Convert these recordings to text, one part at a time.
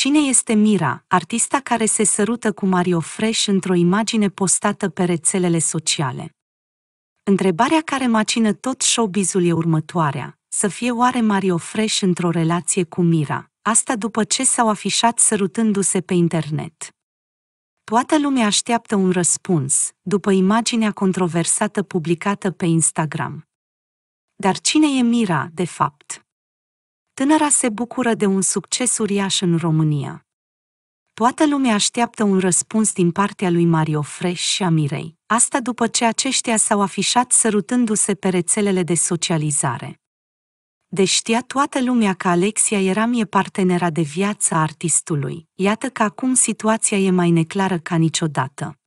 Cine este Mira, artista care se sărută cu Mario Fresh într-o imagine postată pe rețelele sociale? Întrebarea care macină tot showbizul e următoarea. Să fie oare Mario Fresh într-o relație cu Mira? Asta după ce s-au afișat sărutându-se pe internet. Toată lumea așteaptă un răspuns, după imaginea controversată publicată pe Instagram. Dar cine e Mira, de fapt? Tânăra se bucură de un succes uriaș în România. Toată lumea așteaptă un răspuns din partea lui Mario Fresh și a Mirei, asta după ce aceștia s-au afișat sărutându-se pe rețelele de socializare. Deci știa toată lumea că Alexia era mie partenera de viață a artistului, iată că acum situația e mai neclară ca niciodată.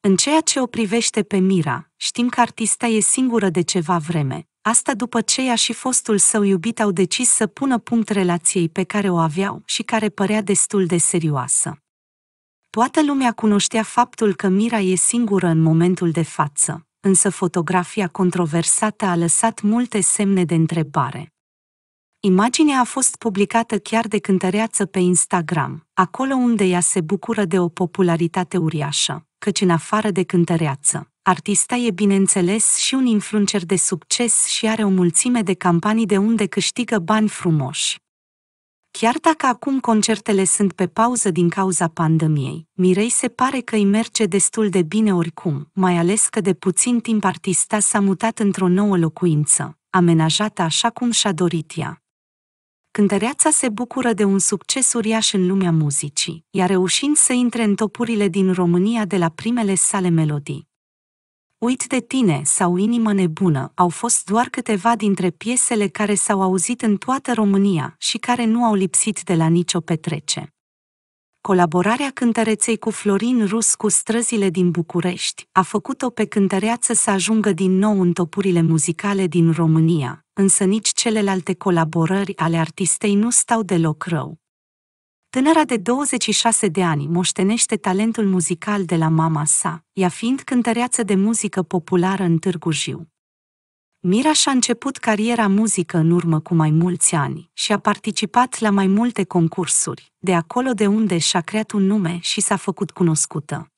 În ceea ce o privește pe Mira, știm că artista e singură de ceva vreme, asta după ce ea și fostul său iubit au decis să pună punct relației pe care o aveau și care părea destul de serioasă. Toată lumea cunoștea faptul că Mira e singură în momentul de față, însă fotografia controversată a lăsat multe semne de întrebare. Imaginea a fost publicată chiar de cântăreață pe Instagram, acolo unde ea se bucură de o popularitate uriașă, căci în afară de cântăreață, Artista e bineînțeles și un influencer de succes și are o mulțime de campanii de unde câștigă bani frumoși. Chiar dacă acum concertele sunt pe pauză din cauza pandemiei, Mirei se pare că îi merge destul de bine oricum, mai ales că de puțin timp artista s-a mutat într-o nouă locuință, amenajată așa cum și-a dorit ea. Cântăreața se bucură de un succes uriaș în lumea muzicii, iar reușind să intre în topurile din România de la primele sale melodii. Uit de tine sau Inimă nebună au fost doar câteva dintre piesele care s-au auzit în toată România și care nu au lipsit de la nicio petrece. Colaborarea cântăreței cu Florin Rus cu străzile din București a făcut-o pe cântăreață să ajungă din nou în topurile muzicale din România, însă nici celelalte colaborări ale artistei nu stau deloc rău Tânăra de 26 de ani moștenește talentul muzical de la mama sa, ea fiind cântăreață de muzică populară în Târgu Jiu. Mira și-a început cariera muzică în urmă cu mai mulți ani și a participat la mai multe concursuri, de acolo de unde și-a creat un nume și s-a făcut cunoscută.